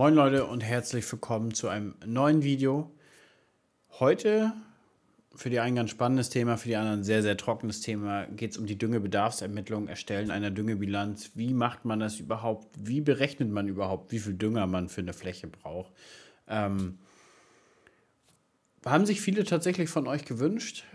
Moin Leute und herzlich willkommen zu einem neuen Video. Heute für die einen ganz spannendes Thema, für die anderen sehr, sehr trockenes Thema geht es um die Düngebedarfsermittlung, Erstellen einer Düngebilanz. Wie macht man das überhaupt? Wie berechnet man überhaupt, wie viel Dünger man für eine Fläche braucht? Ähm, haben sich viele tatsächlich von euch gewünscht.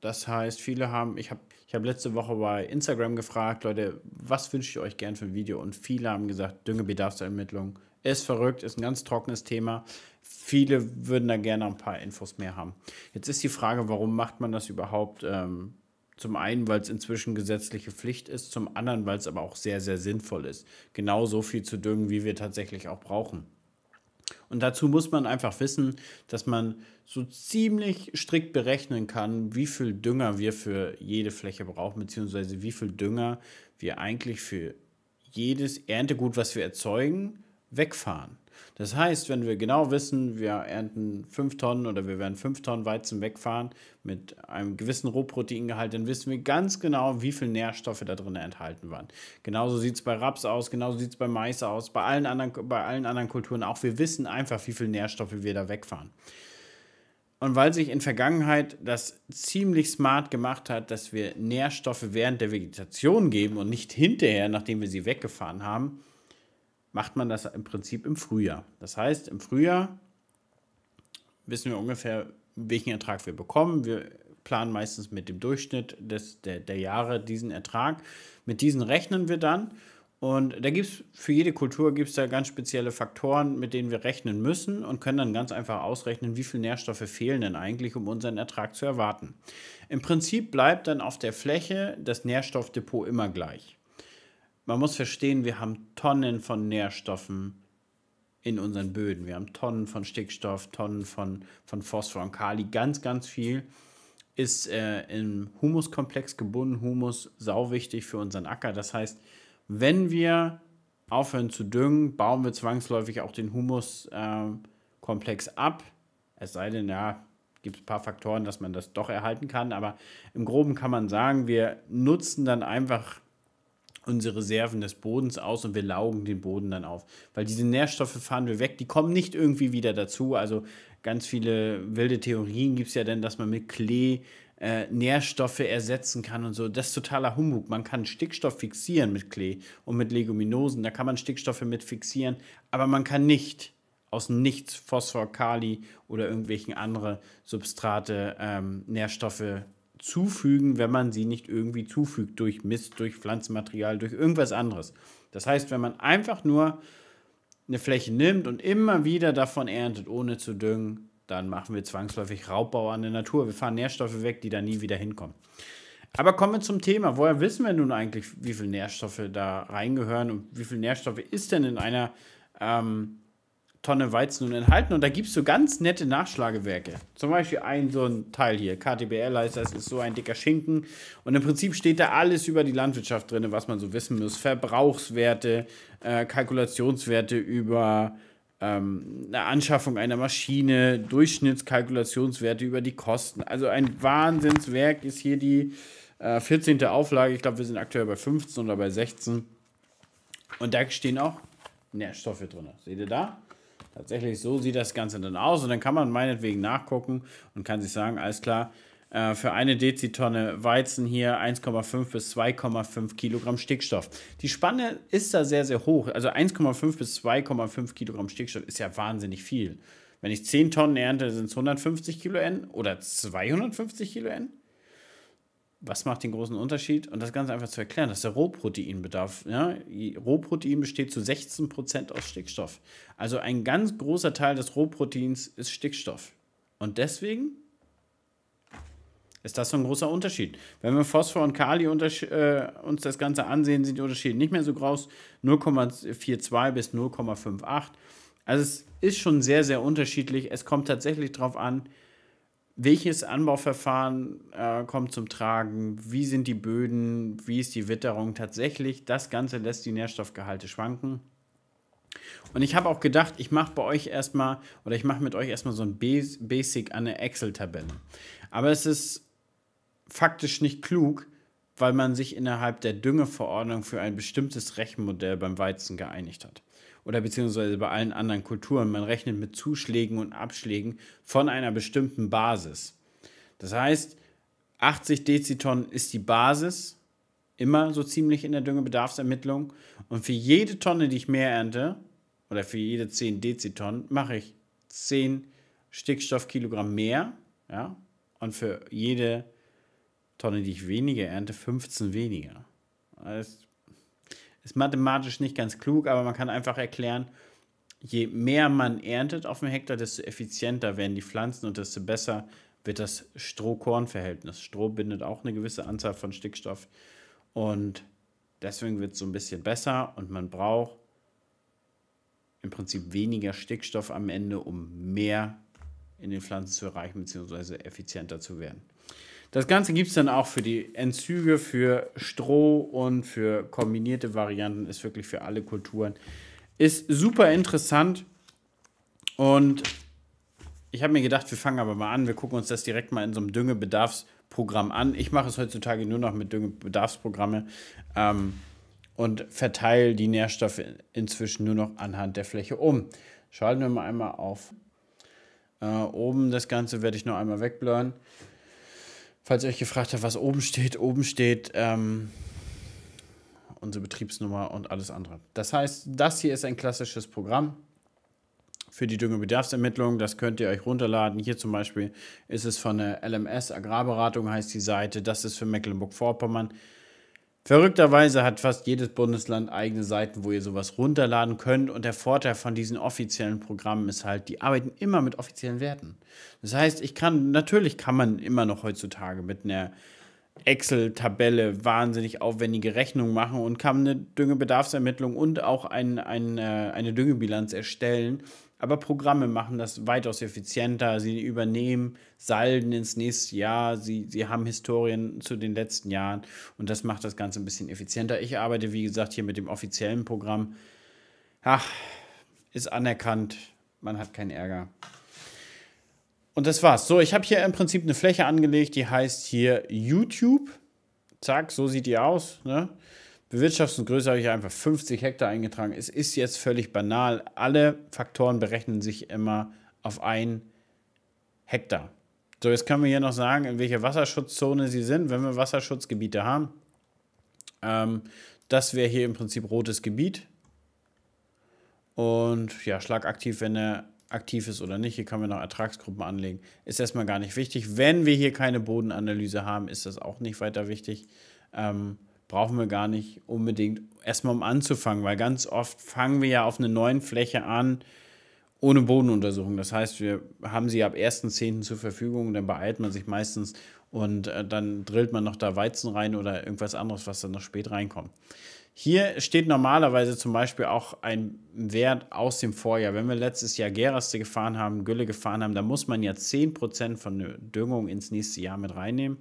Das heißt, viele haben, ich habe ich hab letzte Woche bei Instagram gefragt, Leute, was wünscht ihr euch gern für ein Video? Und viele haben gesagt, Düngebedarfsermittlung, ist verrückt, ist ein ganz trockenes Thema. Viele würden da gerne ein paar Infos mehr haben. Jetzt ist die Frage, warum macht man das überhaupt? Ähm, zum einen, weil es inzwischen gesetzliche Pflicht ist, zum anderen, weil es aber auch sehr, sehr sinnvoll ist. Genau so viel zu düngen, wie wir tatsächlich auch brauchen. Und dazu muss man einfach wissen, dass man so ziemlich strikt berechnen kann, wie viel Dünger wir für jede Fläche brauchen, beziehungsweise wie viel Dünger wir eigentlich für jedes Erntegut, was wir erzeugen, wegfahren. Das heißt, wenn wir genau wissen, wir ernten 5 Tonnen oder wir werden 5 Tonnen Weizen wegfahren mit einem gewissen Rohproteingehalt, dann wissen wir ganz genau, wie viele Nährstoffe da drin enthalten waren. Genauso sieht es bei Raps aus, genauso sieht es bei Mais aus, bei allen, anderen, bei allen anderen Kulturen auch. Wir wissen einfach, wie viele Nährstoffe wir da wegfahren. Und weil sich in Vergangenheit das ziemlich smart gemacht hat, dass wir Nährstoffe während der Vegetation geben und nicht hinterher, nachdem wir sie weggefahren haben, macht man das im Prinzip im Frühjahr. Das heißt, im Frühjahr wissen wir ungefähr, welchen Ertrag wir bekommen. Wir planen meistens mit dem Durchschnitt des, der, der Jahre diesen Ertrag. Mit diesen rechnen wir dann. Und da gibt es für jede Kultur gibt es da ganz spezielle Faktoren, mit denen wir rechnen müssen und können dann ganz einfach ausrechnen, wie viele Nährstoffe fehlen denn eigentlich, um unseren Ertrag zu erwarten. Im Prinzip bleibt dann auf der Fläche das Nährstoffdepot immer gleich man muss verstehen, wir haben Tonnen von Nährstoffen in unseren Böden. Wir haben Tonnen von Stickstoff, Tonnen von, von Phosphor und Kali, ganz, ganz viel ist äh, im Humuskomplex gebunden. Humus sau wichtig für unseren Acker. Das heißt, wenn wir aufhören zu düngen, bauen wir zwangsläufig auch den Humuskomplex äh, ab. Es sei denn, ja, gibt es ein paar Faktoren, dass man das doch erhalten kann. Aber im Groben kann man sagen, wir nutzen dann einfach unsere Reserven des Bodens aus und wir laugen den Boden dann auf. Weil diese Nährstoffe fahren wir weg, die kommen nicht irgendwie wieder dazu. Also ganz viele wilde Theorien gibt es ja dann, dass man mit Klee äh, Nährstoffe ersetzen kann und so. Das ist totaler Humbug. Man kann Stickstoff fixieren mit Klee und mit Leguminosen. Da kann man Stickstoffe mit fixieren, aber man kann nicht aus nichts Phosphor, Kali oder irgendwelchen anderen Substrate ähm, Nährstoffe zufügen, wenn man sie nicht irgendwie zufügt durch Mist, durch Pflanzenmaterial, durch irgendwas anderes. Das heißt, wenn man einfach nur eine Fläche nimmt und immer wieder davon erntet, ohne zu düngen, dann machen wir zwangsläufig Raubbau an der Natur. Wir fahren Nährstoffe weg, die da nie wieder hinkommen. Aber kommen wir zum Thema. Woher wissen wir nun eigentlich, wie viele Nährstoffe da reingehören und wie viele Nährstoffe ist denn in einer ähm, Tonne Weizen nun enthalten. Und da gibt es so ganz nette Nachschlagewerke. Zum Beispiel ein so ein Teil hier. KTBL heißt das, ist so ein dicker Schinken. Und im Prinzip steht da alles über die Landwirtschaft drin, was man so wissen muss. Verbrauchswerte, äh, Kalkulationswerte über ähm, eine Anschaffung einer Maschine, Durchschnittskalkulationswerte über die Kosten. Also ein Wahnsinnswerk ist hier die äh, 14. Auflage. Ich glaube, wir sind aktuell bei 15 oder bei 16. Und da stehen auch Nährstoffe drin. Seht ihr da? tatsächlich so sieht das Ganze dann aus. Und dann kann man meinetwegen nachgucken und kann sich sagen, alles klar, äh, für eine Dezitonne Weizen hier 1,5 bis 2,5 Kilogramm Stickstoff. Die Spanne ist da sehr, sehr hoch. Also 1,5 bis 2,5 Kilogramm Stickstoff ist ja wahnsinnig viel. Wenn ich 10 Tonnen ernte, sind es 150 Kilo N oder 250 Kilo N was macht den großen Unterschied? Und das Ganze einfach zu erklären, das ist der Rohproteinbedarf. Ja? Rohprotein besteht zu 16% aus Stickstoff. Also ein ganz großer Teil des Rohproteins ist Stickstoff. Und deswegen ist das so ein großer Unterschied. Wenn wir Phosphor und Kali äh, uns das Ganze ansehen, sind die Unterschiede nicht mehr so groß. 0,42 bis 0,58. Also es ist schon sehr, sehr unterschiedlich. Es kommt tatsächlich darauf an, welches Anbauverfahren äh, kommt zum Tragen? Wie sind die Böden? Wie ist die Witterung tatsächlich? Das Ganze lässt die Nährstoffgehalte schwanken. Und ich habe auch gedacht, ich mache bei euch erstmal oder ich mache mit euch erstmal so ein Basic an der Excel-Tabelle. Aber es ist faktisch nicht klug, weil man sich innerhalb der Düngeverordnung für ein bestimmtes Rechenmodell beim Weizen geeinigt hat oder beziehungsweise bei allen anderen Kulturen. Man rechnet mit Zuschlägen und Abschlägen von einer bestimmten Basis. Das heißt, 80 Deziton ist die Basis, immer so ziemlich in der Düngebedarfsermittlung. Und für jede Tonne, die ich mehr ernte, oder für jede 10 Deziton, mache ich 10 Stickstoffkilogramm mehr. Ja? Und für jede Tonne, die ich weniger ernte, 15 weniger. Das ist ist mathematisch nicht ganz klug, aber man kann einfach erklären, je mehr man erntet auf dem Hektar, desto effizienter werden die Pflanzen und desto besser wird das Stroh-Korn-Verhältnis. Stroh bindet auch eine gewisse Anzahl von Stickstoff und deswegen wird es so ein bisschen besser und man braucht im Prinzip weniger Stickstoff am Ende, um mehr in den Pflanzen zu erreichen bzw. effizienter zu werden. Das Ganze gibt es dann auch für die Entzüge, für Stroh und für kombinierte Varianten. Ist wirklich für alle Kulturen. Ist super interessant. Und ich habe mir gedacht, wir fangen aber mal an. Wir gucken uns das direkt mal in so einem Düngebedarfsprogramm an. Ich mache es heutzutage nur noch mit Düngebedarfsprogramme ähm, und verteile die Nährstoffe inzwischen nur noch anhand der Fläche um. Schalten wir mal einmal auf. Äh, oben das Ganze werde ich noch einmal wegblören. Falls ihr euch gefragt habt, was oben steht, oben steht ähm, unsere Betriebsnummer und alles andere. Das heißt, das hier ist ein klassisches Programm für die Düngebedarfsermittlung. Das könnt ihr euch runterladen. Hier zum Beispiel ist es von der LMS Agrarberatung, heißt die Seite. Das ist für Mecklenburg-Vorpommern. Verrückterweise hat fast jedes Bundesland eigene Seiten, wo ihr sowas runterladen könnt. Und der Vorteil von diesen offiziellen Programmen ist halt, die arbeiten immer mit offiziellen Werten. Das heißt, ich kann, natürlich kann man immer noch heutzutage mit einer Excel-Tabelle wahnsinnig aufwendige Rechnungen machen und kann eine Düngebedarfsermittlung und auch ein, ein, äh, eine Düngebilanz erstellen aber Programme machen das weitaus effizienter. Sie übernehmen Salden ins nächste Jahr. Sie, sie haben Historien zu den letzten Jahren und das macht das Ganze ein bisschen effizienter. Ich arbeite, wie gesagt, hier mit dem offiziellen Programm. Ach, ist anerkannt. Man hat keinen Ärger. Und das war's. So, ich habe hier im Prinzip eine Fläche angelegt, die heißt hier YouTube. Zack, so sieht die aus. Ne? Bewirtschaftungsgröße habe ich einfach 50 Hektar eingetragen. Es ist jetzt völlig banal. Alle Faktoren berechnen sich immer auf ein Hektar. So, jetzt können wir hier noch sagen, in welcher Wasserschutzzone sie sind, wenn wir Wasserschutzgebiete haben. Ähm, das wäre hier im Prinzip rotes Gebiet. Und ja, schlagaktiv, wenn er aktiv ist oder nicht. Hier können wir noch Ertragsgruppen anlegen. Ist erstmal gar nicht wichtig. Wenn wir hier keine Bodenanalyse haben, ist das auch nicht weiter wichtig. Ähm, brauchen wir gar nicht unbedingt erstmal um anzufangen, weil ganz oft fangen wir ja auf einer neuen Fläche an ohne Bodenuntersuchung. Das heißt, wir haben sie ab 1.10. zur Verfügung, dann beeilt man sich meistens und äh, dann drillt man noch da Weizen rein oder irgendwas anderes, was dann noch spät reinkommt. Hier steht normalerweise zum Beispiel auch ein Wert aus dem Vorjahr. Wenn wir letztes Jahr Geraste gefahren haben, Gülle gefahren haben, dann muss man ja 10% von der Düngung ins nächste Jahr mit reinnehmen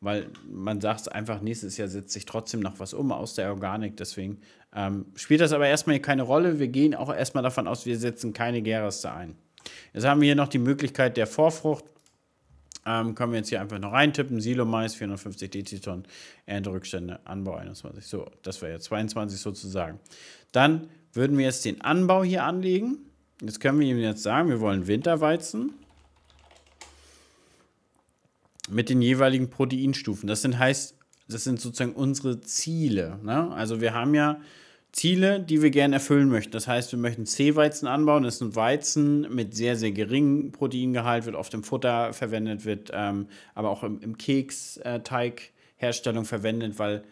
weil man sagt einfach, nächstes Jahr setzt sich trotzdem noch was um aus der Organik. Deswegen ähm, spielt das aber erstmal hier keine Rolle. Wir gehen auch erstmal davon aus, wir setzen keine Gereste ein. Jetzt haben wir hier noch die Möglichkeit der Vorfrucht. Ähm, können wir jetzt hier einfach noch reintippen. Silo-Mais, 450 Deziton, Ernterückstände, Anbau 21. So, das wäre ja 22 sozusagen. Dann würden wir jetzt den Anbau hier anlegen. Jetzt können wir ihm jetzt sagen, wir wollen Winterweizen mit den jeweiligen Proteinstufen. Das sind heißt, das sind sozusagen unsere Ziele. Ne? Also wir haben ja Ziele, die wir gerne erfüllen möchten. Das heißt, wir möchten C-Weizen anbauen. Das ist ein Weizen mit sehr, sehr geringem Proteingehalt, wird oft im Futter verwendet, wird ähm, aber auch im, im Keksteigherstellung verwendet, weil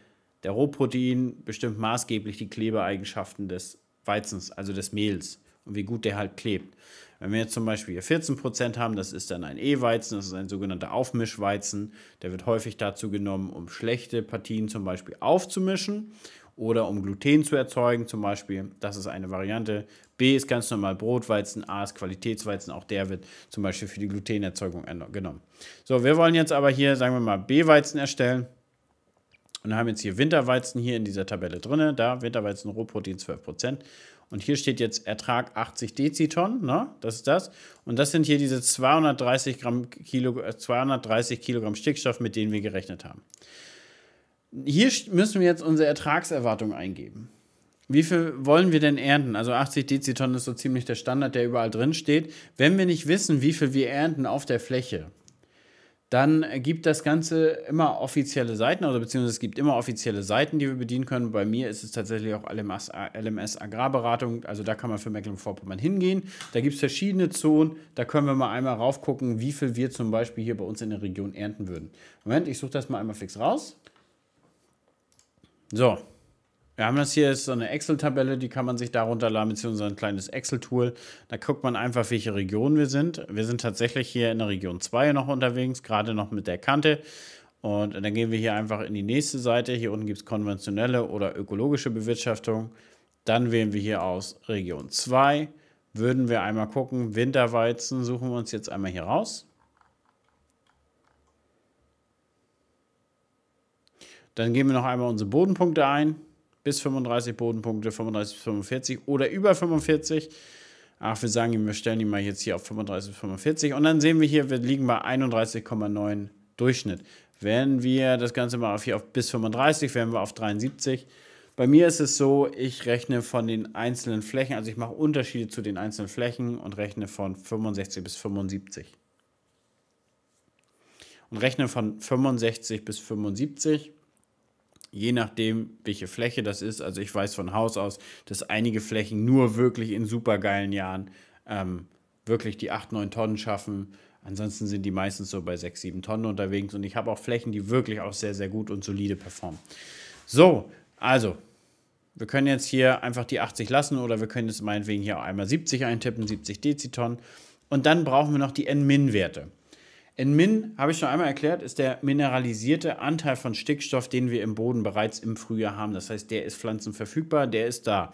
der Rohprotein bestimmt maßgeblich die Klebeeigenschaften des Weizens, also des Mehls und wie gut der halt klebt. Wenn wir jetzt zum Beispiel hier 14% haben, das ist dann ein E-Weizen, das ist ein sogenannter Aufmischweizen. Der wird häufig dazu genommen, um schlechte Partien zum Beispiel aufzumischen oder um Gluten zu erzeugen zum Beispiel. Das ist eine Variante. B ist ganz normal Brotweizen, A ist Qualitätsweizen, auch der wird zum Beispiel für die Glutenerzeugung genommen. So, wir wollen jetzt aber hier, sagen wir mal, B-Weizen erstellen und haben jetzt hier Winterweizen hier in dieser Tabelle drin. Da Winterweizen Rohprotein 12%. Und hier steht jetzt Ertrag 80 Deziton, ne? das ist das. Und das sind hier diese 230, Gramm Kilo, 230 äh, Kilogramm Stickstoff, mit denen wir gerechnet haben. Hier müssen wir jetzt unsere Ertragserwartung eingeben. Wie viel wollen wir denn ernten? Also 80 Deziton ist so ziemlich der Standard, der überall drin steht. Wenn wir nicht wissen, wie viel wir ernten auf der Fläche, dann gibt das Ganze immer offizielle Seiten, oder beziehungsweise es gibt immer offizielle Seiten, die wir bedienen können. Bei mir ist es tatsächlich auch LMS, LMS Agrarberatung, also da kann man für Mecklenburg-Vorpommern hingehen. Da gibt es verschiedene Zonen, da können wir mal einmal raufgucken, wie viel wir zum Beispiel hier bei uns in der Region ernten würden. Moment, ich suche das mal einmal fix raus. So, wir haben das hier, ist so eine Excel-Tabelle, die kann man sich darunter laden, beziehungsweise ein kleines Excel-Tool. Da guckt man einfach, welche Region wir sind. Wir sind tatsächlich hier in der Region 2 noch unterwegs, gerade noch mit der Kante. Und dann gehen wir hier einfach in die nächste Seite. Hier unten gibt es konventionelle oder ökologische Bewirtschaftung. Dann wählen wir hier aus Region 2. Würden wir einmal gucken, Winterweizen suchen wir uns jetzt einmal hier raus. Dann geben wir noch einmal unsere Bodenpunkte ein bis 35 Bodenpunkte, 35 bis 45 oder über 45. Ach, wir sagen ihm, wir stellen ihn mal jetzt hier auf 35 bis 45 und dann sehen wir hier, wir liegen bei 31,9 Durchschnitt. Wenn wir das Ganze mal auf hier auf bis 35, wären wir auf 73. Bei mir ist es so, ich rechne von den einzelnen Flächen, also ich mache Unterschiede zu den einzelnen Flächen und rechne von 65 bis 75. Und rechne von 65 bis 75 je nachdem, welche Fläche das ist. Also ich weiß von Haus aus, dass einige Flächen nur wirklich in supergeilen Jahren ähm, wirklich die 8, 9 Tonnen schaffen. Ansonsten sind die meistens so bei 6, 7 Tonnen unterwegs. Und ich habe auch Flächen, die wirklich auch sehr, sehr gut und solide performen. So, also, wir können jetzt hier einfach die 80 lassen oder wir können jetzt meinetwegen hier auch einmal 70 eintippen, 70 Dezitonnen. Und dann brauchen wir noch die N-Min-Werte. In Min, habe ich schon einmal erklärt, ist der mineralisierte Anteil von Stickstoff, den wir im Boden bereits im Frühjahr haben. Das heißt, der ist pflanzenverfügbar, der ist da.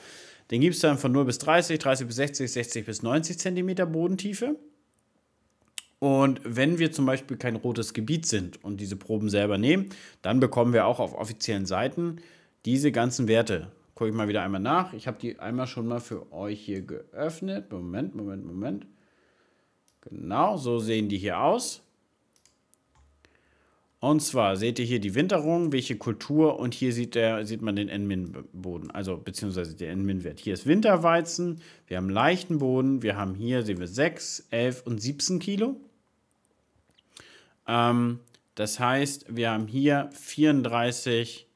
Den gibt es dann von 0 bis 30, 30 bis 60, 60 bis 90 Zentimeter Bodentiefe. Und wenn wir zum Beispiel kein rotes Gebiet sind und diese Proben selber nehmen, dann bekommen wir auch auf offiziellen Seiten diese ganzen Werte. Gucke ich mal wieder einmal nach. Ich habe die einmal schon mal für euch hier geöffnet. Moment, Moment, Moment. Genau, so sehen die hier aus. Und zwar seht ihr hier die Winterung, welche Kultur und hier sieht, der, sieht man den N-Min-Boden, also beziehungsweise den N-Min-Wert. Hier ist Winterweizen, wir haben leichten Boden, wir haben hier, sehen wir 6, 11 und 17 Kilo. Ähm, das heißt, wir haben hier 34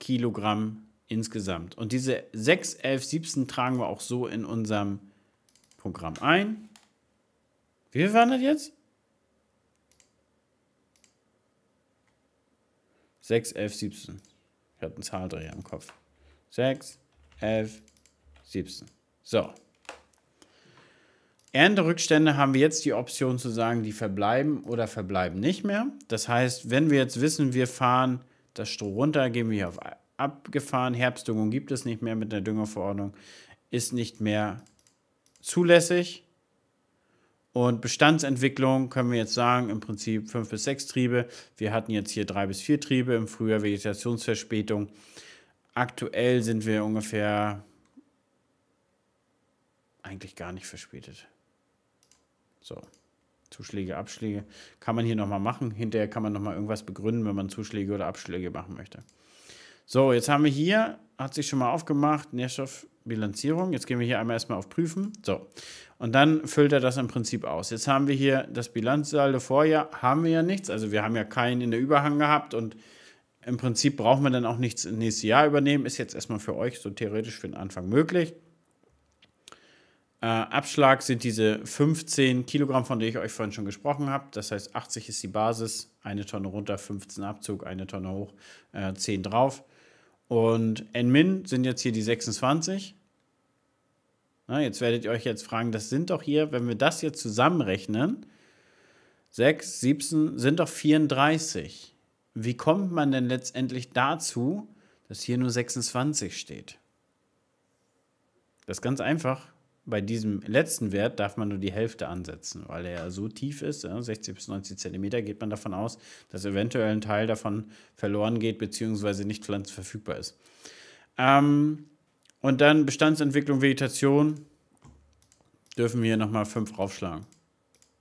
Kilogramm insgesamt. Und diese 6, 11, 17 tragen wir auch so in unserem Programm ein. Wie viel waren das jetzt? 6, 11, 17. Ich hatte einen Zahldreher im Kopf. 6, 11, 17. So. Ernterückstände haben wir jetzt die Option zu sagen, die verbleiben oder verbleiben nicht mehr. Das heißt, wenn wir jetzt wissen, wir fahren das Stroh runter, gehen wir hier auf abgefahren, Herbstdüngung gibt es nicht mehr mit der Düngerverordnung, ist nicht mehr zulässig. Und Bestandsentwicklung können wir jetzt sagen, im Prinzip fünf bis sechs Triebe. Wir hatten jetzt hier drei bis vier Triebe im Frühjahr Vegetationsverspätung. Aktuell sind wir ungefähr eigentlich gar nicht verspätet. So, Zuschläge, Abschläge kann man hier nochmal machen. Hinterher kann man nochmal irgendwas begründen, wenn man Zuschläge oder Abschläge machen möchte. So, jetzt haben wir hier, hat sich schon mal aufgemacht, Nährstoff Bilanzierung. Jetzt gehen wir hier einmal erstmal auf Prüfen. So. Und dann füllt er das im Prinzip aus. Jetzt haben wir hier das Bilanzsaldo vorher, haben wir ja nichts. Also wir haben ja keinen in der Überhang gehabt und im Prinzip brauchen wir dann auch nichts im nächsten Jahr übernehmen. Ist jetzt erstmal für euch so theoretisch für den Anfang möglich. Äh, Abschlag sind diese 15 Kilogramm, von denen ich euch vorhin schon gesprochen habe. Das heißt, 80 ist die Basis, eine Tonne runter, 15 Abzug, eine Tonne hoch, äh, 10 drauf. Und Nmin sind jetzt hier die 26. Na, jetzt werdet ihr euch jetzt fragen, das sind doch hier, wenn wir das jetzt zusammenrechnen, 6, 17 sind doch 34. Wie kommt man denn letztendlich dazu, dass hier nur 26 steht? Das ist ganz einfach bei diesem letzten Wert darf man nur die Hälfte ansetzen, weil er ja so tief ist, 60 bis 90 Zentimeter, geht man davon aus, dass eventuell ein Teil davon verloren geht, beziehungsweise nicht pflanzenverfügbar ist. Ähm, und dann Bestandsentwicklung, Vegetation, dürfen wir hier nochmal 5 raufschlagen.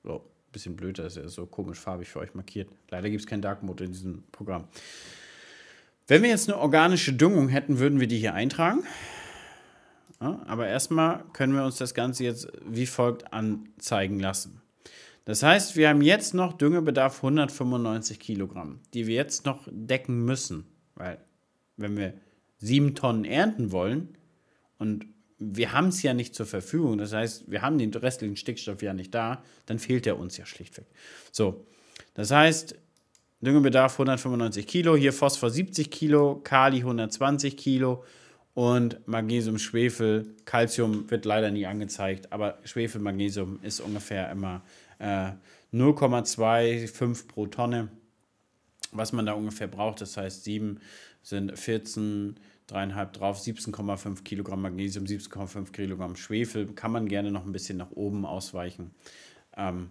So, ein bisschen blöd, das ist ja so komisch farbig für euch markiert. Leider gibt es keinen Dark Mode in diesem Programm. Wenn wir jetzt eine organische Düngung hätten, würden wir die hier eintragen. Aber erstmal können wir uns das Ganze jetzt wie folgt anzeigen lassen. Das heißt, wir haben jetzt noch Düngebedarf 195 Kilogramm, die wir jetzt noch decken müssen. Weil wenn wir 7 Tonnen ernten wollen und wir haben es ja nicht zur Verfügung, das heißt, wir haben den restlichen Stickstoff ja nicht da, dann fehlt er uns ja schlichtweg. So, das heißt, Düngebedarf 195 Kilo, hier Phosphor 70 Kilo, Kali 120 Kilo, und Magnesium, Schwefel, Calcium wird leider nie angezeigt, aber Schwefel, Magnesium ist ungefähr immer äh, 0,25 pro Tonne, was man da ungefähr braucht. Das heißt, 7 sind 14, 3,5 drauf, 17,5 Kilogramm Magnesium, 17,5 Kilogramm Schwefel. Kann man gerne noch ein bisschen nach oben ausweichen. Ähm,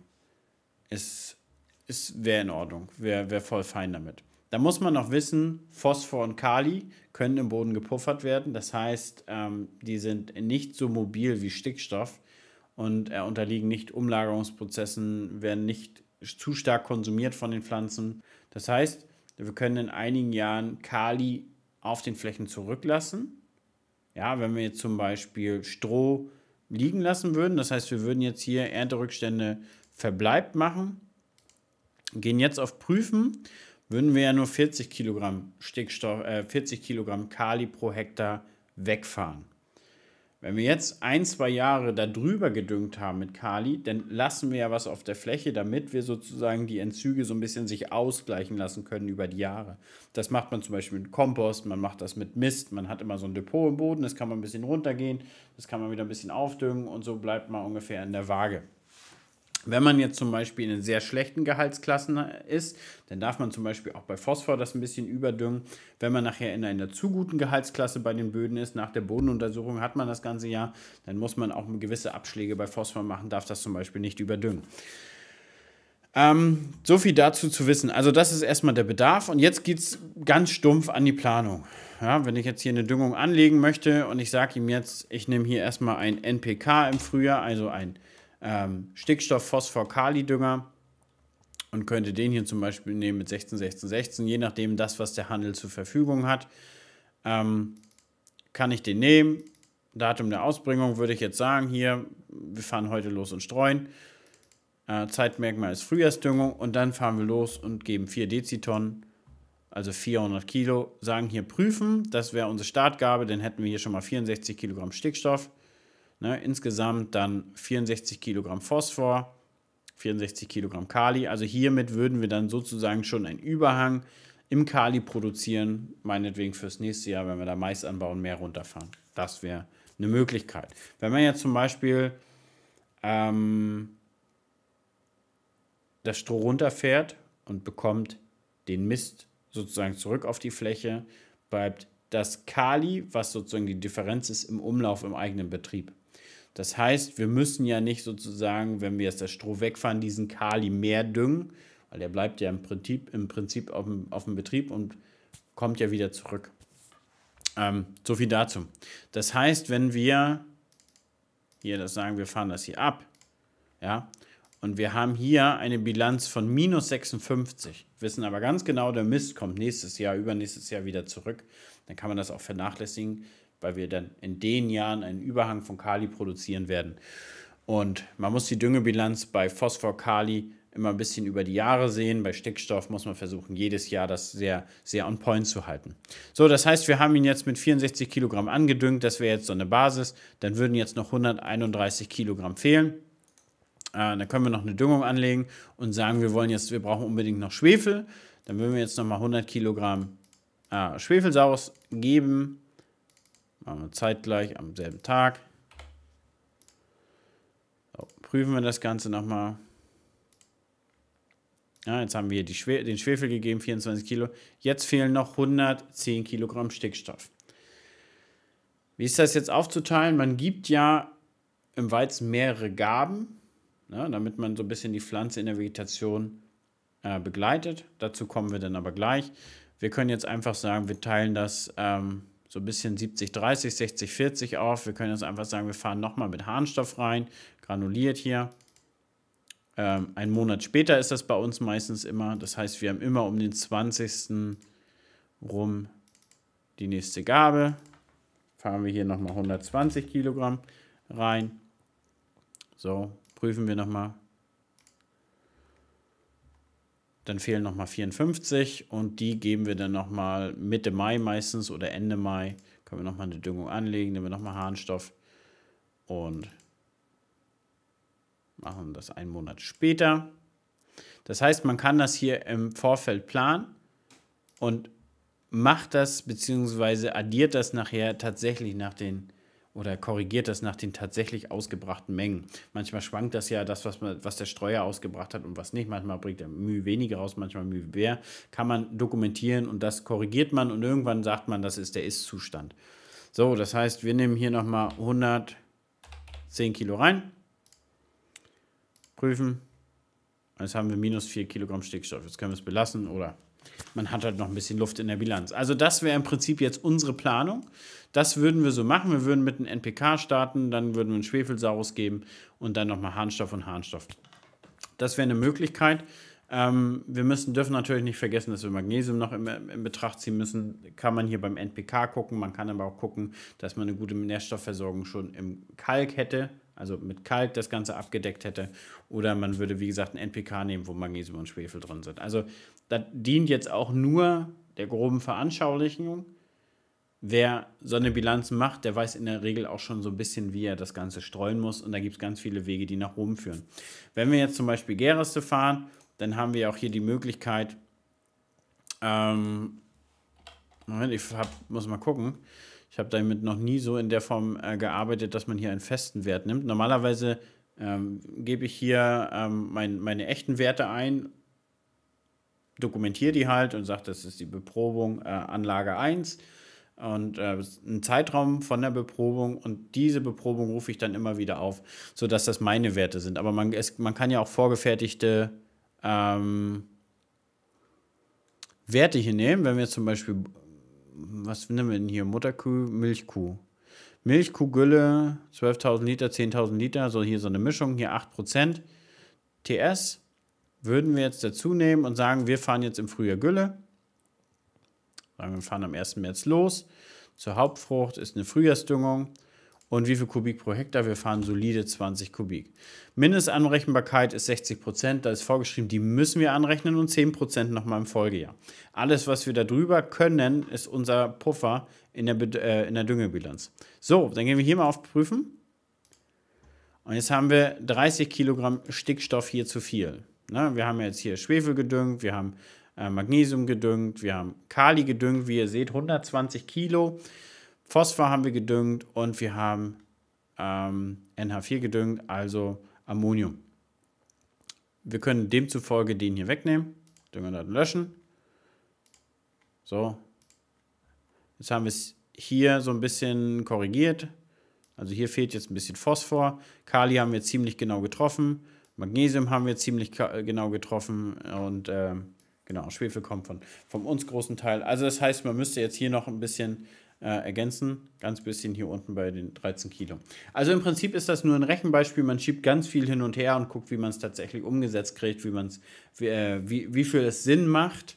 es es wäre in Ordnung, wäre wär voll fein damit. Da muss man noch wissen, Phosphor und Kali können im Boden gepuffert werden. Das heißt, ähm, die sind nicht so mobil wie Stickstoff und äh, unterliegen nicht Umlagerungsprozessen, werden nicht zu stark konsumiert von den Pflanzen. Das heißt, wir können in einigen Jahren Kali auf den Flächen zurücklassen. Ja, wenn wir jetzt zum Beispiel Stroh liegen lassen würden, das heißt, wir würden jetzt hier Ernterückstände verbleibt machen, gehen jetzt auf Prüfen würden wir ja nur 40 Kilogramm Stickstoff, äh, 40 Kilogramm Kali pro Hektar wegfahren. Wenn wir jetzt ein, zwei Jahre darüber gedüngt haben mit Kali, dann lassen wir ja was auf der Fläche, damit wir sozusagen die Entzüge so ein bisschen sich ausgleichen lassen können über die Jahre. Das macht man zum Beispiel mit Kompost, man macht das mit Mist, man hat immer so ein Depot im Boden, das kann man ein bisschen runtergehen, das kann man wieder ein bisschen aufdüngen und so bleibt man ungefähr in der Waage. Wenn man jetzt zum Beispiel in sehr schlechten Gehaltsklassen äh, ist, dann darf man zum Beispiel auch bei Phosphor das ein bisschen überdüngen. Wenn man nachher in einer zu guten Gehaltsklasse bei den Böden ist, nach der Bodenuntersuchung hat man das ganze Jahr, dann muss man auch gewisse Abschläge bei Phosphor machen, darf das zum Beispiel nicht überdüngen. Ähm, so viel dazu zu wissen. Also das ist erstmal der Bedarf und jetzt geht es ganz stumpf an die Planung. Ja, wenn ich jetzt hier eine Düngung anlegen möchte und ich sage ihm jetzt, ich nehme hier erstmal ein NPK im Frühjahr, also ein ähm, Stickstoff, Phosphor, Kali-Dünger und könnte den hier zum Beispiel nehmen mit 16, 16, 16, je nachdem das, was der Handel zur Verfügung hat. Ähm, kann ich den nehmen? Datum der Ausbringung würde ich jetzt sagen, hier, wir fahren heute los und streuen. Äh, Zeitmerkmal ist Frühjahrsdüngung und dann fahren wir los und geben 4 Dezitonnen, also 400 Kilo, sagen hier prüfen, das wäre unsere Startgabe, dann hätten wir hier schon mal 64 Kilogramm Stickstoff. Ne, insgesamt dann 64 Kilogramm Phosphor, 64 Kilogramm Kali. Also hiermit würden wir dann sozusagen schon einen Überhang im Kali produzieren, meinetwegen fürs nächste Jahr, wenn wir da Mais anbauen, mehr runterfahren. Das wäre eine Möglichkeit. Wenn man jetzt zum Beispiel ähm, das Stroh runterfährt und bekommt den Mist sozusagen zurück auf die Fläche, bleibt das Kali, was sozusagen die Differenz ist, im Umlauf im eigenen Betrieb. Das heißt, wir müssen ja nicht sozusagen, wenn wir jetzt das Stroh wegfahren, diesen Kali mehr düngen, weil der bleibt ja im Prinzip, im Prinzip auf, dem, auf dem Betrieb und kommt ja wieder zurück. Ähm, so viel dazu. Das heißt, wenn wir hier das sagen, wir fahren das hier ab, ja, und wir haben hier eine Bilanz von minus 56, wissen aber ganz genau, der Mist kommt nächstes Jahr, übernächstes Jahr wieder zurück, dann kann man das auch vernachlässigen weil wir dann in den Jahren einen Überhang von Kali produzieren werden. Und man muss die Düngebilanz bei Phosphor-Kali immer ein bisschen über die Jahre sehen. Bei Stickstoff muss man versuchen, jedes Jahr das sehr, sehr on point zu halten. So, das heißt, wir haben ihn jetzt mit 64 Kilogramm angedüngt. Das wäre jetzt so eine Basis. Dann würden jetzt noch 131 Kilogramm fehlen. Äh, dann können wir noch eine Düngung anlegen und sagen, wir wollen jetzt, wir brauchen unbedingt noch Schwefel. Dann würden wir jetzt nochmal 100 Kilogramm äh, ah, Schwefel geben Machen wir zeitgleich am selben Tag. So, prüfen wir das Ganze nochmal. Ja, jetzt haben wir Schwe den Schwefel gegeben, 24 Kilo. Jetzt fehlen noch 110 Kilogramm Stickstoff. Wie ist das jetzt aufzuteilen? Man gibt ja im Weizen mehrere Gaben, ja, ne, damit man so ein bisschen die Pflanze in der Vegetation äh, begleitet. Dazu kommen wir dann aber gleich. Wir können jetzt einfach sagen, wir teilen das ähm, so ein bisschen 70, 30, 60, 40 auf. Wir können jetzt einfach sagen, wir fahren nochmal mit Harnstoff rein, granuliert hier. Ähm, ein Monat später ist das bei uns meistens immer. Das heißt, wir haben immer um den 20. rum die nächste Gabe. Fahren wir hier nochmal 120 Kilogramm rein. So, prüfen wir nochmal. Dann fehlen nochmal 54 und die geben wir dann nochmal Mitte Mai meistens oder Ende Mai. Können wir nochmal eine Düngung anlegen, nehmen wir nochmal Harnstoff und machen das einen Monat später. Das heißt, man kann das hier im Vorfeld planen und macht das bzw. addiert das nachher tatsächlich nach den oder korrigiert das nach den tatsächlich ausgebrachten Mengen. Manchmal schwankt das ja das, was, man, was der Streuer ausgebracht hat und was nicht. Manchmal bringt er Mühe weniger raus, manchmal Mühe mehr. Kann man dokumentieren und das korrigiert man und irgendwann sagt man, das ist der Ist-Zustand. So, das heißt, wir nehmen hier nochmal 110 Kilo rein, prüfen. Jetzt haben wir minus 4 Kilogramm Stickstoff. Jetzt können wir es belassen oder man hat halt noch ein bisschen Luft in der Bilanz. Also das wäre im Prinzip jetzt unsere Planung. Das würden wir so machen. Wir würden mit einem NPK starten, dann würden wir einen Schwefelsaurus geben und dann nochmal Harnstoff und Harnstoff. Das wäre eine Möglichkeit. Ähm, wir müssen, dürfen natürlich nicht vergessen, dass wir Magnesium noch in, in Betracht ziehen müssen. Kann man hier beim NPK gucken, man kann aber auch gucken, dass man eine gute Nährstoffversorgung schon im Kalk hätte, also mit Kalk das Ganze abgedeckt hätte. Oder man würde, wie gesagt, ein NPK nehmen, wo Magnesium und Schwefel drin sind. Also das dient jetzt auch nur der groben Veranschaulichung wer so eine Bilanz macht, der weiß in der Regel auch schon so ein bisschen, wie er das Ganze streuen muss. Und da gibt es ganz viele Wege, die nach oben führen. Wenn wir jetzt zum Beispiel Gereste fahren, dann haben wir auch hier die Möglichkeit, ähm, Moment, ich hab, muss mal gucken. Ich habe damit noch nie so in der Form äh, gearbeitet, dass man hier einen festen Wert nimmt. Normalerweise ähm, gebe ich hier ähm, mein, meine echten Werte ein, dokumentiere die halt und sage, das ist die Beprobung äh, Anlage 1 und äh, einen Zeitraum von der Beprobung und diese Beprobung rufe ich dann immer wieder auf, sodass das meine Werte sind. Aber man, es, man kann ja auch vorgefertigte ähm, Werte hier nehmen, wenn wir zum Beispiel, was nehmen wir denn hier, Mutterkuh, Milchkuh. Milchkuhgülle, 12.000 Liter, 10.000 Liter, so hier so eine Mischung, hier 8% TS, würden wir jetzt dazu nehmen und sagen, wir fahren jetzt im Frühjahr Gülle Sagen wir fahren am 1. März los. Zur Hauptfrucht ist eine Frühjahrsdüngung. Und wie viel Kubik pro Hektar? Wir fahren solide 20 Kubik. Mindestanrechenbarkeit ist 60 Prozent. Da ist vorgeschrieben, die müssen wir anrechnen und 10 Prozent nochmal im Folgejahr. Alles, was wir darüber können, ist unser Puffer in der, äh, in der Düngebilanz. So, dann gehen wir hier mal auf Prüfen. Und jetzt haben wir 30 Kilogramm Stickstoff hier zu viel. Ne? Wir haben jetzt hier Schwefel gedüngt, wir haben äh, Magnesium gedüngt, wir haben Kali gedüngt, wie ihr seht, 120 Kilo. Phosphor haben wir gedüngt und wir haben ähm, NH4 gedüngt, also Ammonium. Wir können demzufolge den hier wegnehmen, Düngerat löschen. So, jetzt haben wir es hier so ein bisschen korrigiert. Also hier fehlt jetzt ein bisschen Phosphor. Kali haben wir ziemlich genau getroffen. Magnesium haben wir ziemlich genau getroffen und ähm, Genau, Schwefel kommt von, von uns großen Teil. Also das heißt, man müsste jetzt hier noch ein bisschen äh, ergänzen, ganz bisschen hier unten bei den 13 Kilo. Also im Prinzip ist das nur ein Rechenbeispiel, man schiebt ganz viel hin und her und guckt, wie man es tatsächlich umgesetzt kriegt, wie, man's, wie, äh, wie, wie viel es Sinn macht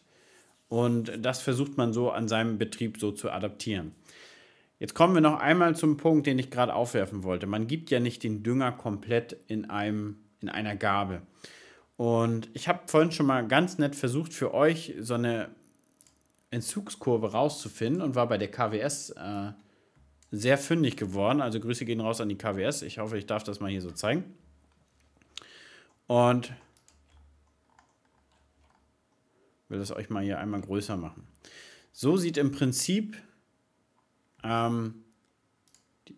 und das versucht man so an seinem Betrieb so zu adaptieren. Jetzt kommen wir noch einmal zum Punkt, den ich gerade aufwerfen wollte. Man gibt ja nicht den Dünger komplett in, einem, in einer Gabel, und ich habe vorhin schon mal ganz nett versucht, für euch so eine Entzugskurve rauszufinden und war bei der KWS äh, sehr fündig geworden. Also Grüße gehen raus an die KWS. Ich hoffe, ich darf das mal hier so zeigen. Und will das euch mal hier einmal größer machen. So sieht im Prinzip ähm, die,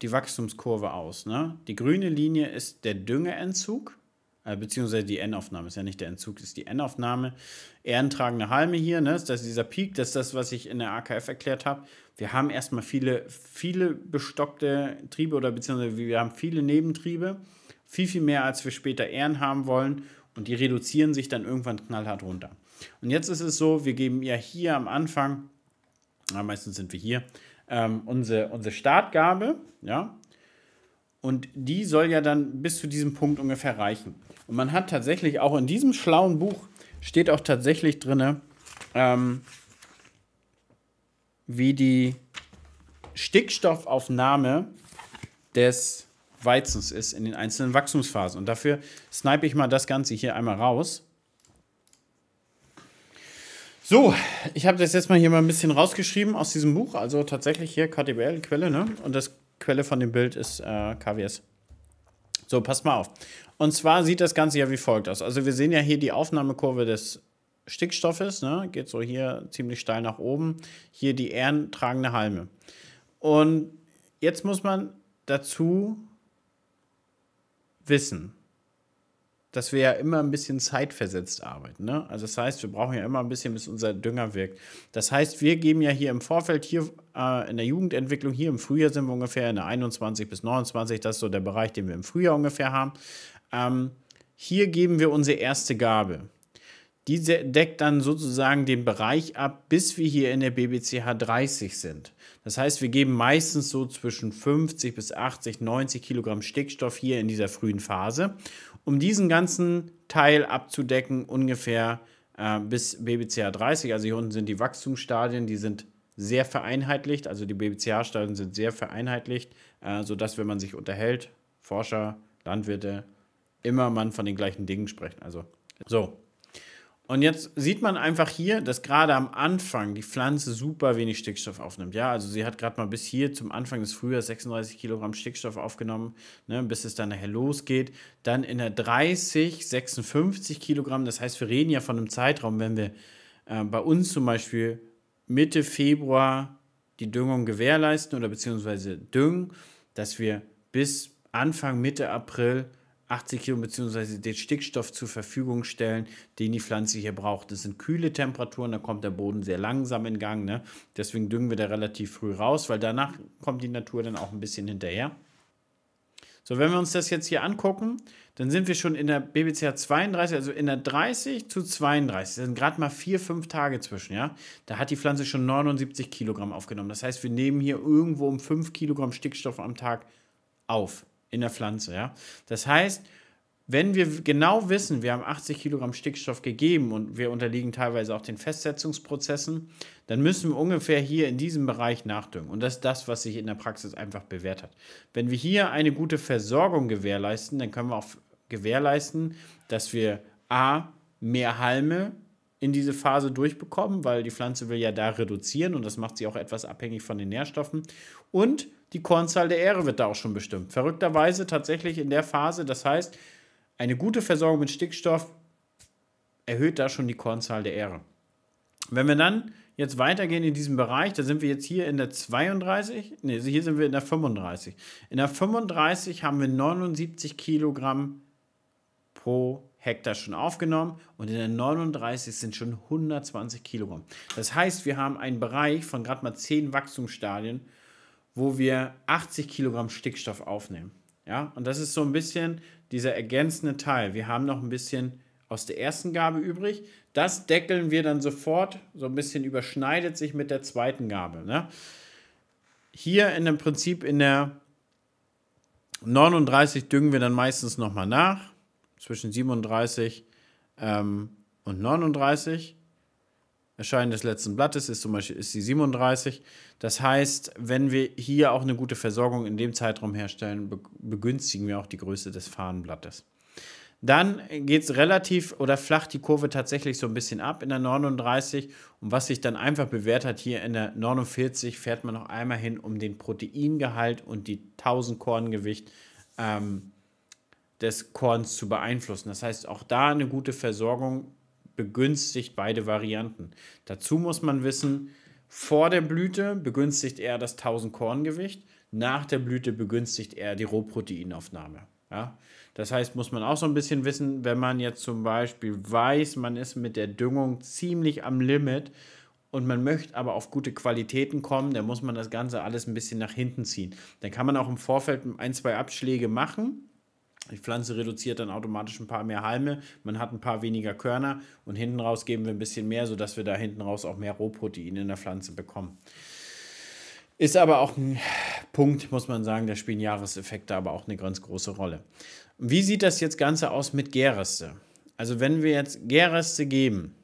die Wachstumskurve aus. Ne? Die grüne Linie ist der Düngeentzug. Äh, beziehungsweise die N-Aufnahme, ist ja nicht der Entzug, ist die N-Aufnahme. Ehrentragende Halme hier, ne? Das ist dieser Peak, das ist das, was ich in der AKF erklärt habe. Wir haben erstmal viele, viele bestockte Triebe oder beziehungsweise wir haben viele Nebentriebe, viel, viel mehr, als wir später Ehren haben wollen und die reduzieren sich dann irgendwann knallhart runter. Und jetzt ist es so, wir geben ja hier am Anfang, na, meistens sind wir hier, ähm, unsere, unsere Startgabe, ja, und die soll ja dann bis zu diesem Punkt ungefähr reichen. Und man hat tatsächlich auch in diesem schlauen Buch steht auch tatsächlich drin, ähm, wie die Stickstoffaufnahme des Weizens ist in den einzelnen Wachstumsphasen. Und dafür snipe ich mal das Ganze hier einmal raus. So, ich habe das jetzt mal hier mal ein bisschen rausgeschrieben aus diesem Buch. Also tatsächlich hier KTBL, Quelle, ne? Und das Quelle von dem Bild ist äh, KWS. So, passt mal auf. Und zwar sieht das Ganze ja wie folgt aus. Also wir sehen ja hier die Aufnahmekurve des Stickstoffes, ne? geht so hier ziemlich steil nach oben. Hier die ehrentragende Halme. Und jetzt muss man dazu wissen, dass wir ja immer ein bisschen zeitversetzt arbeiten. Ne? Also das heißt, wir brauchen ja immer ein bisschen, bis unser Dünger wirkt. Das heißt, wir geben ja hier im Vorfeld hier äh, in der Jugendentwicklung hier im Frühjahr sind wir ungefähr in der 21 bis 29, das ist so der Bereich, den wir im Frühjahr ungefähr haben. Ähm, hier geben wir unsere erste Gabe. Die deckt dann sozusagen den Bereich ab, bis wir hier in der BBCH 30 sind. Das heißt, wir geben meistens so zwischen 50 bis 80, 90 Kilogramm Stickstoff hier in dieser frühen Phase. Um diesen ganzen Teil abzudecken, ungefähr äh, bis BBCH 30, also hier unten sind die Wachstumsstadien, die sind sehr vereinheitlicht. Also die bbca steuern sind sehr vereinheitlicht, äh, sodass, wenn man sich unterhält, Forscher, Landwirte, immer man von den gleichen Dingen spricht. Also so. Und jetzt sieht man einfach hier, dass gerade am Anfang die Pflanze super wenig Stickstoff aufnimmt. Ja, also sie hat gerade mal bis hier zum Anfang des Frühjahrs 36 Kilogramm Stickstoff aufgenommen, ne, bis es dann nachher losgeht. Dann in der 30, 56 Kilogramm. Das heißt, wir reden ja von einem Zeitraum, wenn wir äh, bei uns zum Beispiel Mitte Februar die Düngung gewährleisten oder beziehungsweise düngen, dass wir bis Anfang Mitte April 80 Kilo beziehungsweise den Stickstoff zur Verfügung stellen, den die Pflanze hier braucht. Das sind kühle Temperaturen, da kommt der Boden sehr langsam in Gang. Ne? Deswegen düngen wir da relativ früh raus, weil danach kommt die Natur dann auch ein bisschen hinterher. So, wenn wir uns das jetzt hier angucken, dann sind wir schon in der BBCH 32, also in der 30 zu 32. Das sind gerade mal vier, fünf Tage zwischen, ja. Da hat die Pflanze schon 79 Kilogramm aufgenommen. Das heißt, wir nehmen hier irgendwo um fünf Kilogramm Stickstoff am Tag auf in der Pflanze, ja. Das heißt, wenn wir genau wissen, wir haben 80 Kilogramm Stickstoff gegeben und wir unterliegen teilweise auch den Festsetzungsprozessen, dann müssen wir ungefähr hier in diesem Bereich nachdüngen. Und das ist das, was sich in der Praxis einfach bewährt hat. Wenn wir hier eine gute Versorgung gewährleisten, dann können wir auch gewährleisten, dass wir A, mehr Halme in diese Phase durchbekommen, weil die Pflanze will ja da reduzieren und das macht sie auch etwas abhängig von den Nährstoffen. Und die Kornzahl der Ähre wird da auch schon bestimmt. Verrückterweise tatsächlich in der Phase, das heißt, eine gute Versorgung mit Stickstoff erhöht da schon die Kornzahl der Ähre. Wenn wir dann jetzt weitergehen in diesem Bereich, da sind wir jetzt hier in der 32, nee, hier sind wir in der 35. In der 35 haben wir 79 Kilogramm pro Hektar schon aufgenommen und in der 39 sind schon 120 Kilogramm. Das heißt, wir haben einen Bereich von gerade mal 10 Wachstumsstadien, wo wir 80 Kilogramm Stickstoff aufnehmen. Ja, und das ist so ein bisschen dieser ergänzende Teil. Wir haben noch ein bisschen aus der ersten Gabe übrig. Das deckeln wir dann sofort, so ein bisschen überschneidet sich mit der zweiten Gabe. Ne? Hier in dem Prinzip in der 39 düngen wir dann meistens nochmal nach, zwischen 37 ähm, und 39. Erscheinen des letzten Blattes ist zum Beispiel ist die 37. Das heißt, wenn wir hier auch eine gute Versorgung in dem Zeitraum herstellen, begünstigen wir auch die Größe des Fahnenblattes. Dann geht es relativ oder flacht die Kurve tatsächlich so ein bisschen ab in der 39. Und was sich dann einfach bewährt hat, hier in der 49 fährt man noch einmal hin, um den Proteingehalt und die 1000 Korngewicht ähm, des Korns zu beeinflussen. Das heißt, auch da eine gute Versorgung begünstigt beide Varianten. Dazu muss man wissen, vor der Blüte begünstigt er das 1000 Korngewicht, nach der Blüte begünstigt er die Rohproteinaufnahme. Ja? Das heißt, muss man auch so ein bisschen wissen, wenn man jetzt zum Beispiel weiß, man ist mit der Düngung ziemlich am Limit und man möchte aber auf gute Qualitäten kommen, dann muss man das Ganze alles ein bisschen nach hinten ziehen. Dann kann man auch im Vorfeld ein, zwei Abschläge machen die Pflanze reduziert dann automatisch ein paar mehr Halme, man hat ein paar weniger Körner und hinten raus geben wir ein bisschen mehr, sodass wir da hinten raus auch mehr Rohprotein in der Pflanze bekommen. Ist aber auch ein Punkt, muss man sagen, da spielen Jahreseffekte aber auch eine ganz große Rolle. Wie sieht das jetzt Ganze aus mit Gärreste? Also wenn wir jetzt Gärreste geben,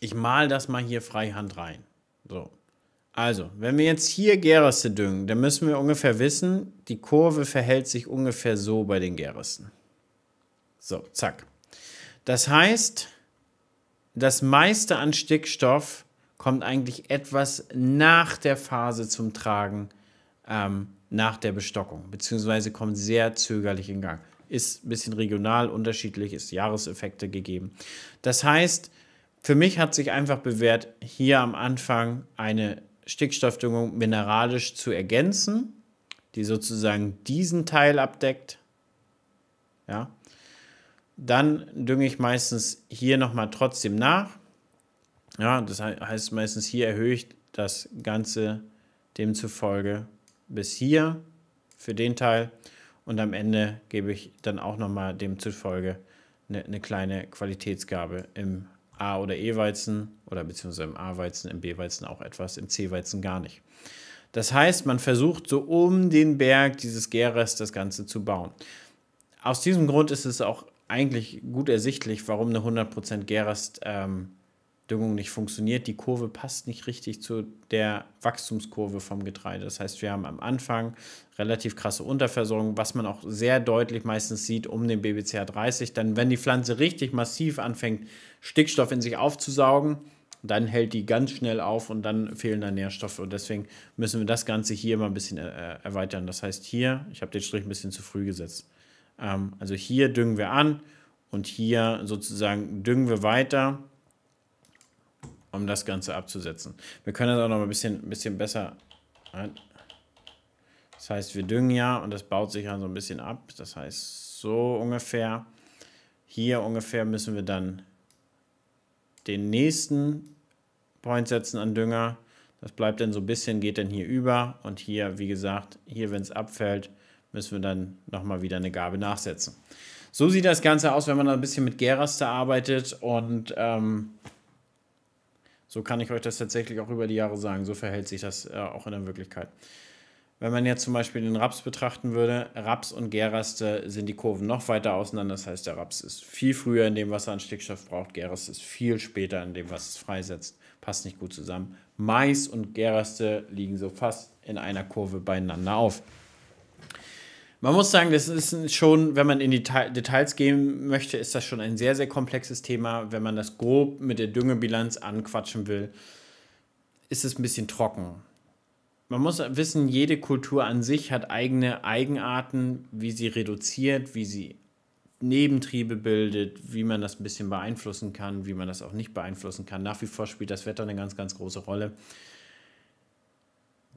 ich mal das mal hier freihand rein. So, also, wenn wir jetzt hier Gereste düngen, dann müssen wir ungefähr wissen, die Kurve verhält sich ungefähr so bei den Geresten. So, zack. Das heißt, das meiste an Stickstoff kommt eigentlich etwas nach der Phase zum Tragen, ähm, nach der Bestockung, beziehungsweise kommt sehr zögerlich in Gang. Ist ein bisschen regional unterschiedlich, ist Jahreseffekte gegeben. Das heißt, für mich hat sich einfach bewährt, hier am Anfang eine Stickstoffdüngung mineralisch zu ergänzen, die sozusagen diesen Teil abdeckt. Ja. Dann dünge ich meistens hier nochmal trotzdem nach. Ja, das heißt meistens hier erhöhe ich das Ganze demzufolge bis hier für den Teil. Und am Ende gebe ich dann auch nochmal demzufolge eine, eine kleine Qualitätsgabe im A- oder E-Weizen oder beziehungsweise im A-Weizen, im B-Weizen auch etwas, im C-Weizen gar nicht. Das heißt, man versucht so um den Berg dieses Gäres das Ganze zu bauen. Aus diesem Grund ist es auch eigentlich gut ersichtlich, warum eine 100% Gerest ähm, Düngung nicht funktioniert. Die Kurve passt nicht richtig zu der Wachstumskurve vom Getreide. Das heißt, wir haben am Anfang relativ krasse Unterversorgung, was man auch sehr deutlich meistens sieht um den BBCA 30. Dann, wenn die Pflanze richtig massiv anfängt, Stickstoff in sich aufzusaugen, dann hält die ganz schnell auf und dann fehlen da Nährstoffe. Und deswegen müssen wir das Ganze hier mal ein bisschen äh, äh, erweitern. Das heißt, hier, ich habe den Strich ein bisschen zu früh gesetzt. Ähm, also hier düngen wir an und hier sozusagen düngen wir weiter um das Ganze abzusetzen. Wir können das auch noch ein bisschen, bisschen besser... Das heißt, wir düngen ja und das baut sich dann so ein bisschen ab. Das heißt, so ungefähr, hier ungefähr müssen wir dann den nächsten Point setzen an Dünger. Das bleibt dann so ein bisschen, geht dann hier über und hier, wie gesagt, hier, wenn es abfällt, müssen wir dann nochmal wieder eine Gabe nachsetzen. So sieht das Ganze aus, wenn man ein bisschen mit Geraster arbeitet und ähm, so kann ich euch das tatsächlich auch über die Jahre sagen. So verhält sich das äh, auch in der Wirklichkeit. Wenn man jetzt zum Beispiel den Raps betrachten würde, Raps und Geraste sind die Kurven noch weiter auseinander. Das heißt, der Raps ist viel früher in dem, was er an Stickstoff braucht. Geraste ist viel später in dem, was es freisetzt. Passt nicht gut zusammen. Mais und Geraste liegen so fast in einer Kurve beieinander auf. Man muss sagen, das ist schon, wenn man in die Details gehen möchte, ist das schon ein sehr, sehr komplexes Thema. Wenn man das grob mit der Düngebilanz anquatschen will, ist es ein bisschen trocken. Man muss wissen, jede Kultur an sich hat eigene Eigenarten, wie sie reduziert, wie sie Nebentriebe bildet, wie man das ein bisschen beeinflussen kann, wie man das auch nicht beeinflussen kann. Nach wie vor spielt das Wetter eine ganz, ganz große Rolle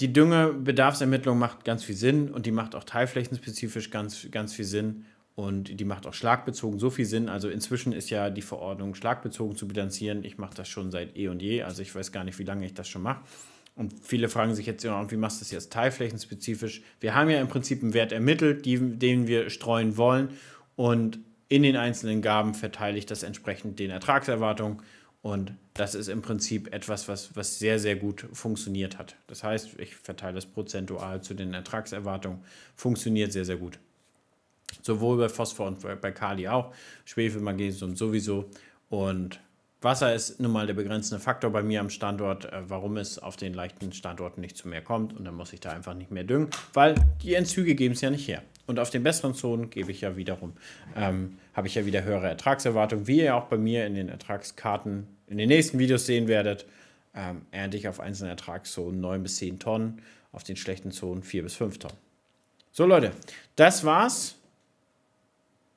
die Düngebedarfsermittlung macht ganz viel Sinn und die macht auch teilflächenspezifisch ganz, ganz viel Sinn und die macht auch schlagbezogen so viel Sinn. Also inzwischen ist ja die Verordnung, schlagbezogen zu bilanzieren. Ich mache das schon seit eh und je. Also ich weiß gar nicht, wie lange ich das schon mache. Und viele fragen sich jetzt, wie machst du das jetzt teilflächenspezifisch? Wir haben ja im Prinzip einen Wert ermittelt, die, den wir streuen wollen. Und in den einzelnen Gaben verteile ich das entsprechend den Ertragserwartungen und das ist im Prinzip etwas, was, was sehr, sehr gut funktioniert hat. Das heißt, ich verteile das prozentual zu den Ertragserwartungen. Funktioniert sehr, sehr gut. Sowohl bei Phosphor und bei Kali auch. Schwefel, Magnesium sowieso. Und Wasser ist nun mal der begrenzende Faktor bei mir am Standort, äh, warum es auf den leichten Standorten nicht zu mehr kommt. Und dann muss ich da einfach nicht mehr düngen, weil die Entzüge geben es ja nicht her. Und auf den besseren Zonen gebe ich ja wiederum, ähm, habe ich ja wieder höhere Ertragserwartungen, wie ihr auch bei mir in den Ertragskarten in den nächsten Videos sehen werdet. Ähm, ernte ich auf einzelnen Ertragszonen 9 bis 10 Tonnen, auf den schlechten Zonen 4 bis 5 Tonnen. So Leute, das war's.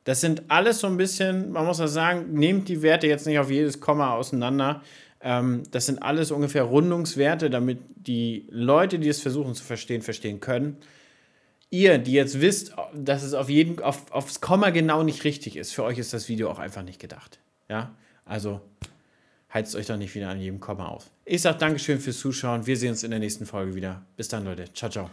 Das sind alles so ein bisschen, man muss ja sagen, nehmt die Werte jetzt nicht auf jedes Komma auseinander. Ähm, das sind alles ungefähr Rundungswerte, damit die Leute, die es versuchen zu verstehen, verstehen können ihr, die jetzt wisst, dass es auf jeden, auf, aufs Komma genau nicht richtig ist, für euch ist das Video auch einfach nicht gedacht. Ja, also heizt euch doch nicht wieder an jedem Komma auf. Ich sage Dankeschön fürs Zuschauen. Wir sehen uns in der nächsten Folge wieder. Bis dann, Leute. Ciao, ciao.